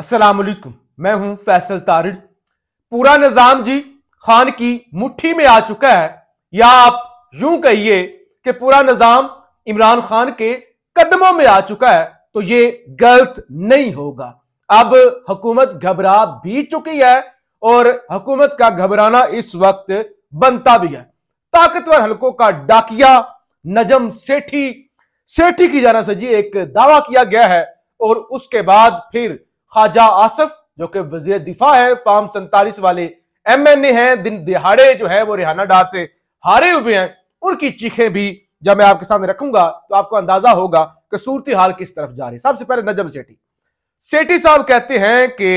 असलम मैं हूं फैसल तारिड पूरा निज़ाम जी खान की मुट्ठी में आ चुका है या आप यूं कहिए कि पूरा निज़ाम इमरान खान के कदमों में आ चुका है तो ये गलत नहीं होगा अब हुकूमत घबरा भी चुकी है और हुकूमत का घबराना इस वक्त बनता भी है ताकतवर हलकों का डाकिया नजम सेठी सेठी की जाना से जी एक दावा किया गया है और उसके बाद फिर ख्वाजा आसफ जो कि वजीर दिफा है फार्म सैतालीस वाले एम एन ए हैं दिन दिहाड़े जो है वो रिहाना डार से हारे हुए हैं उनकी चीखें भी जब मैं आपके सामने रखूंगा तो आपको अंदाजा होगा कि सूरत हाल किस तरफ जा रही है सबसे पहले नजम सेठी सेठी साहब कहते हैं कि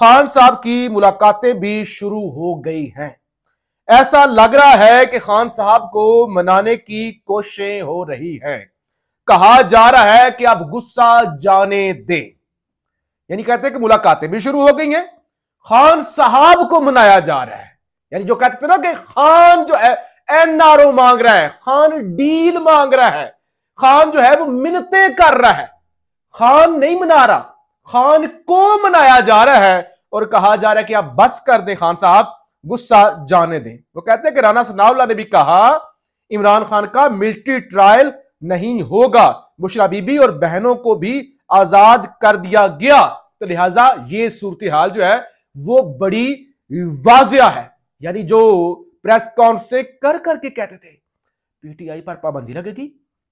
खान साहब की मुलाकातें भी शुरू हो गई हैं ऐसा लग रहा है कि खान साहब को मनाने की कोशिशें हो रही हैं कहा जा रहा है कि आप गुस्सा जाने दें यानी कहते हैं कि मुलाकातें भी शुरू हो गई हैं खान साहब को मनाया जा रहा है यानी जो कहते थे ना कि खान जो है एनआरओ मांग रहा है खान डील मांग रहा है खान जो है वो मिनते कर रहा है खान नहीं मना रहा खान को मनाया जा रहा है और कहा जा रहा है कि आप बस कर दें खान साहब गुस्सा जाने दें वो कहते हैं कि राणा सनाउल्ला ने भी कहा इमरान खान का मिलिट्री ट्रायल नहीं होगा बुशरा बीबी और बहनों को भी आजाद कर दिया गया तो लिहाजा ये सूरत हाल जो है वो बड़ी वाजिया है यानी जो प्रेस कॉन्फ्रेंस से कर करके कहते थे पीटीआई पर पाबंदी लगेगी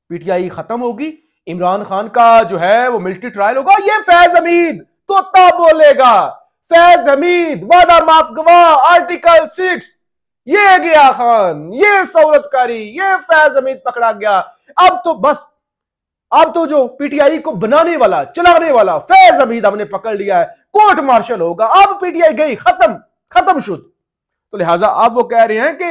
पीटीआई खत्म होगी इमरान खान का जो है वो मिलिट्री ट्रायल होगा ये फैज हमीद तोता बोलेगा फैज अमीद वादा माफ गवा आर्टिकल सिक्स ये गया खान ये सहूलतकारी ये फैज अमीद पकड़ा गया अब तो बस अब तो जो पीटीआई को बनाने वाला चलाने वाला फैज अमीद हमने पकड़ लिया है कोर्ट मार्शल होगा अब पीटीआई गई खत्म खत्म शुद्ध तो लिहाजा आप वो कह रहे हैं कि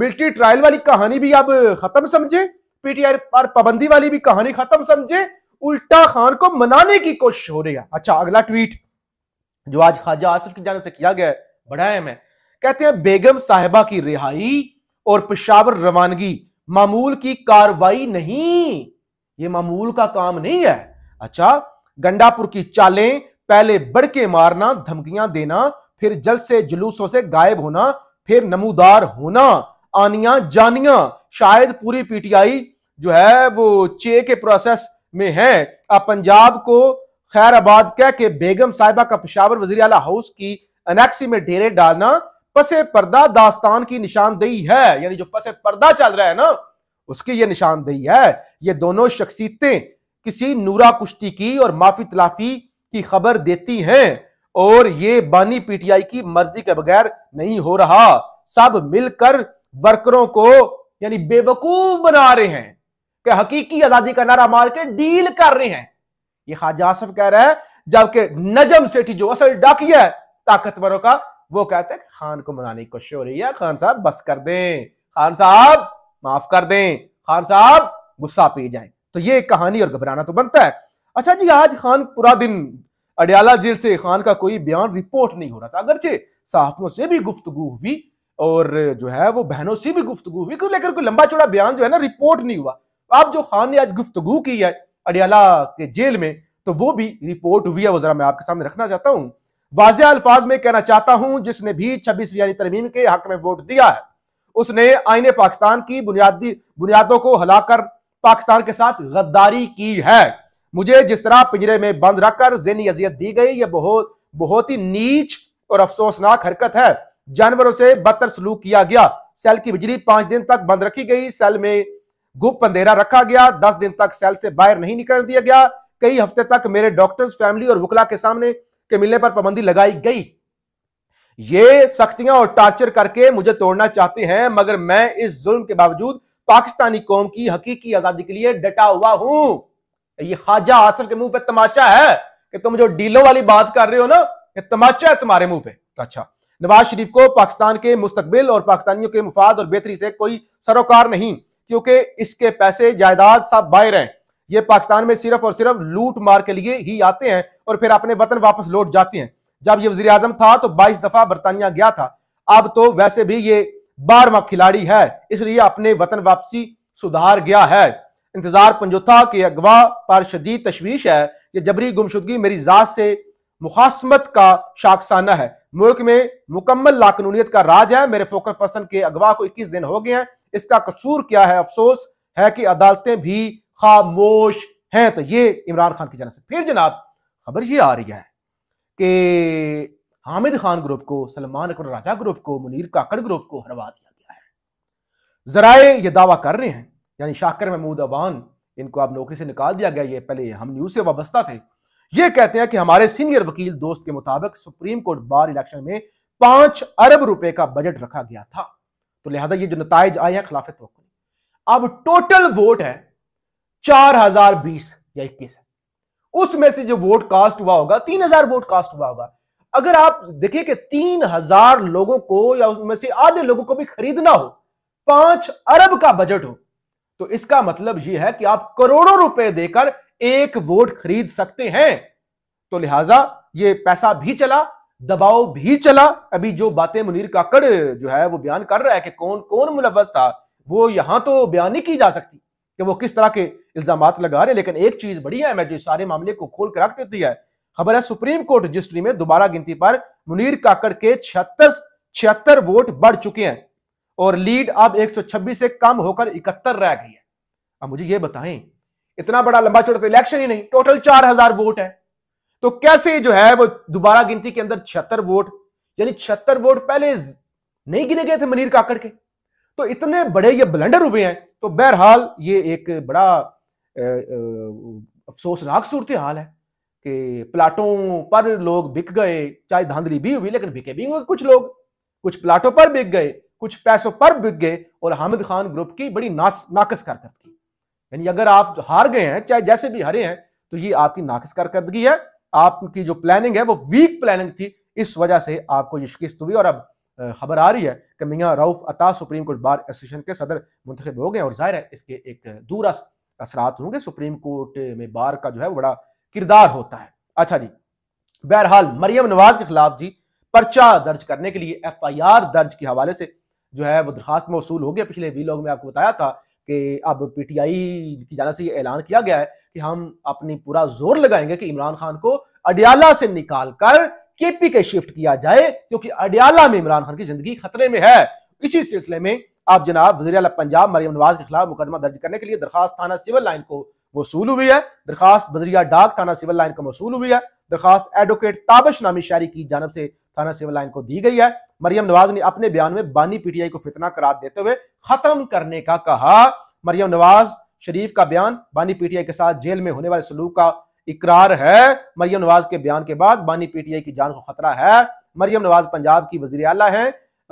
मिलिट्री ट्रायल वाली कहानी भी आप खत्म समझे पीटीआई पर पाबंदी वाली भी कहानी खत्म समझे उल्टा खान को मनाने की कोशिश हो रही है अच्छा अगला ट्वीट जो आज ख्वाजा आसिफ की जानव से किया गया है बड़ा अहम है कहते हैं बेगम साहिबा की रिहाई और पेशावर रवानगी मामूल की कार्रवाई नहीं ये मामूल का काम नहीं है अच्छा गंडापुर की चालें पहले बढ़ के मारना धमकियां देना फिर जल से जुलूसों से गायब होना फिर नमूदार होना आनिया जानिया शायद पूरी पीटीआई जो है वो चे के प्रोसेस में है अब पंजाब को खैर आबाद कह के बेगम साहिबा का पिशावर वजी अला हाउस की अनेक्सी में ढेरे डालना पसे पर्दा दास्तान की निशानदेही है यानी जो पसे पर्दा चल रहा है ना उसकी ये निशानदेही है ये दोनों शख्सियतें किसी नूरा कुश्ती की और माफी तलाफी की खबर देती हैं और ये बानी पीटीआई की मर्जी के बगैर नहीं हो रहा सब मिलकर वर्करों को यानी बेवकूफ बना रहे हैं कि हकीकी आजादी का नारा मार के डील कर रहे हैं ये खाजा आसफ कह रहा है जबकि नजम सेठी जो असल डाकिया है ताकतवरों का वो कहते हैं खान को मनाने की कोशिश हो रही है खान साहब बस कर दें खान साहब माफ कर दें खान साहब गुस्सा पी जाए तो ये कहानी और घबराना तो बनता है अच्छा जी आज खान पूरा दिन अडियाला जेल से खान का कोई बयान रिपोर्ट नहीं हो रहा था अगरचे सहाफनों से भी गुफ्तगु हुई और जो है वो बहनों से भी गुफ्तगु हुई को लेकर कोई लंबा चौड़ा बयान जो है ना रिपोर्ट नहीं हुआ आप जो खान ने आज गुफ्तगु की है अडियाला के जेल में तो वो भी रिपोर्ट हुई है वो जरा मैं आपके सामने रखना चाहता हूँ वाजिया अल्फाज में कहना चाहता हूँ जिसने भी छब्बीस यानी तरमीम के हक में वोट दिया है उसने आईने पाकिस्तान की बुनियादी बुनियादों को हिलाकर पाकिस्तान के साथ गद्दारी की है मुझे जिस तरह पिंजरे में बंद रखकर जिन अजियत दी गई यह बहुत बहुत ही नीच और अफसोसनाक हरकत है जानवरों से बदतर सलूक किया गया सेल की बिजली पांच दिन तक बंद रखी गई सेल में गुप्त अंधेरा रखा गया दस दिन तक सेल से बाहर नहीं निकल दिया गया कई हफ्ते तक मेरे डॉक्टर्स फैमिली और वकला के सामने के मिलने पर पाबंदी लगाई गई ये सख्तियां और टार्चर करके मुझे तोड़ना चाहते हैं मगर मैं इस जुल्म के बावजूद पाकिस्तानी कौम की हकीकी आजादी के लिए डटा हुआ हूं ये खाजा आसफ के मुंह पे तमाचा है कि तुम जो डीलों वाली बात कर रहे हो ना ये तमाचा है तुम्हारे मुंह पे अच्छा नवाज शरीफ को पाकिस्तान के मुस्तबिल और पाकिस्तानियों के मुफाद और बेहतरी से कोई सरोकार नहीं क्योंकि इसके पैसे जायदाद सब बाहर हैं ये पाकिस्तान में सिर्फ और सिर्फ लूट मार के लिए ही आते हैं और फिर अपने वतन वापस लौट जाते हैं जब ये वजी अजम था तो बाईस दफा बरतानिया गया था अब तो वैसे भी ये बारवा खिलाड़ी है इसलिए अपने वतन वापसी सुधार गया है इंतजार पंजोथा के अगवा पर शदीद तशवीश है कि जबरी गुमशुदगी मेरी जात से मुखासमत का शाखसाना है मुल्क में मुकम्मल लाकनूनीत का राज है मेरे फोकस पर्सन के अगवा को 21 दिन हो गए हैं इसका कसूर क्या है अफसोस है कि अदालतें भी खामोश हैं तो ये इमरान खान की जानब से फिर जनाब खबर ये आ रही है कि हामिद खान ग्रुप को सलमान अकबर राजा ग्रुप को मुनीर काकड़ ग्रुप को हरवा दिया गया है जराए ये दावा कर रहे हैं यानी शाकर महमूद अबान इनको अब नौकरी से निकाल दिया गया ये पहले हम न्यूज से वाबस्ता थे ये कहते हैं कि हमारे सीनियर वकील दोस्त के मुताबिक सुप्रीम कोर्ट बार इलेक्शन में पांच अरब रुपए का बजट रखा गया था तो लिहाजा ये जो नतज आए हैं खिलाफ अब टोटल वोट है चार हजार बीस या इक्कीस उसमें से जो वोट कास्ट हुआ होगा तीन हजार वोट कास्ट हुआ होगा अगर आप देखें कि तीन हजार लोगों को या उसमें से आधे लोगों को भी खरीदना हो पांच अरब का बजट हो तो इसका मतलब यह है कि आप करोड़ों रुपए देकर एक वोट खरीद सकते हैं तो लिहाजा ये पैसा भी चला दबाव भी चला अभी जो बातें मुनीर काकड़ जो है वो बयान कर रहा है कि कौन कौन मुलवस था वो यहां तो बयान नहीं की जा सकती कि वो किस तरह के इल्जाम लगा रहे हैं लेकिन एक चीज बड़ी है जो सारे मामले को खोल कर रख देती है खबर है सुप्रीम कोर्ट रजिस्ट्री में दोबारा गिनती पर मुनीर काकड़ के छिहत्तर छिहत्तर वोट बढ़ चुके हैं और लीड अब 126 से कम होकर इकहत्तर रह गई है अब मुझे यह बताएं इतना बड़ा लंबा चौड़ा तो इलेक्शन ही नहीं टोटल चार वोट है तो कैसे जो है वो दोबारा गिनती के अंदर छिहत्तर वोट यानी छिहत्तर वोट पहले नहीं गिने गए थे मनीर काकड़ के तो इतने बड़े ये ब्लेंडर हुए हैं तो बहरहाल ये एक बड़ा अफसोसनाक सूरत हाल है कि प्लाटों पर लोग बिक गए चाहे धांधली भी हुई लेकिन बिके भी हुए कुछ लोग कुछ प्लाटों पर बिक गए कुछ पैसों पर बिक गए और हामिद खान ग्रुप की बड़ी नास नाकस कारकर्दगी यानी अगर आप हार गए हैं चाहे जैसे भी हारे हैं तो ये आपकी नाकस कारकर्दगी है आपकी जो प्लानिंग है वो वीक प्लानिंग थी इस वजह से आपको ये शिकस्त हुई और अब खबर आ रही है कि मियाँ रऊफ़ अता सुप्रीम कोर्ट बार एसोसिएशन के सदर मुंतब हो गए और ज़ाहिर है इसके एक दूरा असरात होंगे सुप्रीम कोर्ट में बार का जो है वो बड़ा किरदार होता है अच्छा जी बहरहाल मरियम नवाज के खिलाफ जी पर्चा दर्ज करने के लिए एफ आई आर दर्ज के हवाले से जो है वो दरखास्त मौसूल हो गया पिछले वी लोग में आपको बताया था कि अब पी टी आई की जाना से ये ऐलान किया गया है कि हम अपनी पूरा जोर लगाएंगे कि इमरान खान को अडियाला से निकाल कर केपी के शिफ्ट किया जाए क्योंकि अडियाला में इमरान खान की जिंदगी खतरे में है इसी सिलसिले में आप जनाब वजी पंजाब मरियम नवाज के खिलाफ मुकदमा दर्ज करने के लिए दरखास्त थाना सिविल लाइन को वसूल हुई है दरखास्त बजरिया डाक थाना सिविल लाइन को वसूल हुई है दरखास्त एडवोकेट ताबश नामी शायरी की जानब से थाना सिविल लाइन को दी गई है मरियम नवाज ने अपने बयान में बानी पीटीआई को फितना करार देते हुए खत्म करने का कहा मरियम नवाज शरीफ का बयान बानी पीटीआई के साथ जेल में होने वाले सलूक का इकरार है मरियम नवाज के बयान के बाद बानी पीटीआई की जान को खतरा है मरियम नवाज पंजाब की वजी अला है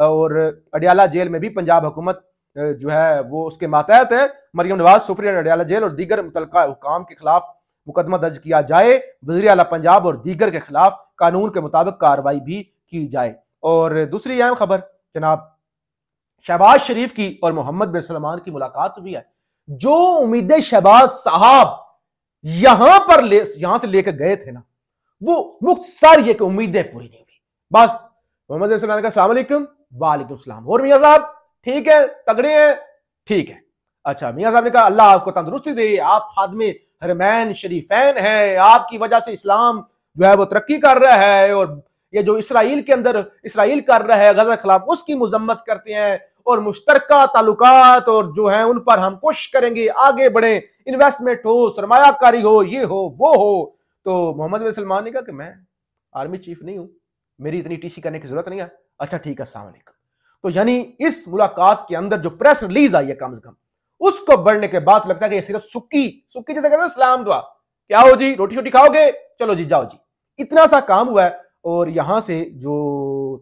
और अडियाला जेल में भी पंजाब हुकूमत जो है वो उसके मातहत है मरियम नवाज सुप्रीम अडियाला जेल और दीगर मुतल हुकाम के खिलाफ मुकदमा दर्ज किया जाए वजी अला पंजाब और दीगर के खिलाफ कानून के मुताबिक कार्रवाई भी की जाए और दूसरी अहम खबर जनाब शहबाज शरीफ की और मोहम्मद बिन सलमान की मुलाकात हुई है जो उम्मीदें शहबाज साहब यहां पर ले यहां से लेकर गए थे ना वो मुख्तसर ये कि उम्मीदें पूरी नहीं हुई बस मोहम्मद ने वालेकुम सलाम और मियाँ साहब ठीक है तगड़े हैं ठीक है अच्छा मियाँ साहब ने कहा अल्लाह आपको तंदुरुस्ती दे आप खादमे हरमैन शरीफैन हैं आपकी वजह से इस्लाम जो है वो तरक्की कर रहा है और ये जो इसराइल के अंदर इसराइल कर रहा है गजा खिलाफ उसकी मजम्मत करते हैं और मुश्तर ताल्लुक और जो है उन पर हम कोशिश करेंगे आगे बढ़े इन्वेस्टमेंट हो सरमाकारी हो ये हो वो हो तो मोहम्मद बिन सलमान ने कहा कि मैं आर्मी चीफ नहीं हूं मेरी इतनी टीसी करने की जरूरत नहीं है अच्छा ठीक है अलैक्म तो यानी इस मुलाकात के अंदर जो प्रेस रिलीज आई है कम से कम उसको बढ़ने के बाद लगता है कि ये सिर्फ सुक्की सुक्की जैसे कहते हैं सलाम दुआ क्या हो जी रोटी शोटी खाओगे चलो जी जाओ जी इतना सा काम हुआ है और यहां से जो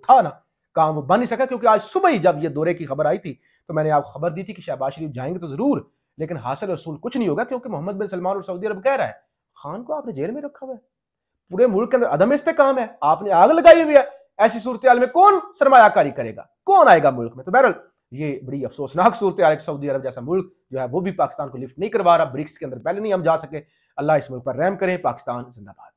था ना काम वो बन नहीं सका क्योंकि आज सुबह ही जब ये दौरे की खबर आई थी तो मैंने आप खबर दी थी कि शहबाज शरीफ जाएंगे तो जरूर लेकिन हासिल रसूल कुछ नहीं होगा क्योंकि मोहम्मद बिन सलमान और सऊदी अरब कह रहा है खान को आपने जेल में रखा हुआ है पूरे मुल्क के अंदर अदम इस्तेकाम है आपने आग लगाई हुई है ऐसी सूरत में कौन सरमाकारी करेगा कौन आएगा मुल्क में तो बहरल ये बड़ी अफसोसनाक सूरत सऊदी अरब जैसा मुल्क जो है वो भी पाकिस्तान को लिफ्ट नहीं करवा रहा ब्रिक्स के अंदर पहले नहीं हम जा सके अल्लाह इस मुल्क पर रैम करें पाकिस्तान जिंदाबाद